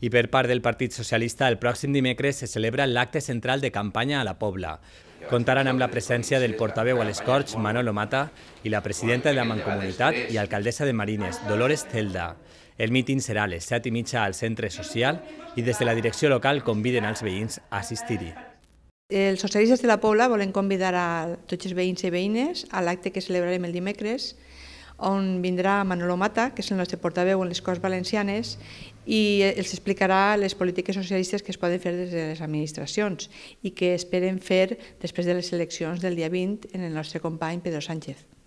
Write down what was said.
i per part del Partit Socialista el pròxim dimecres se celebra l'acte central de campanya a la Pobla. Contaran amb la presència del portaveu a les Corts, Manolo Mata, i la presidenta de la Mancomunitat i alcaldessa de Marines, Dolores Celda. El míting serà a les 7 i mitja al centre social i des de la direcció local conviden als veïns a assistir-hi. Els socialistes de la Pobla volen convidar a tots els veïns i veïnes a l'acte que celebrarem el dimecres on vindrà Manolo Mata, que és el nostre portaveu en les Corts Valencianes, i eh, els explicarà les polítiques socialistes que es poden fer des de les administracions i que esperen fer després de les eleccions del dia 20 en el nostre company Pedro Sánchez.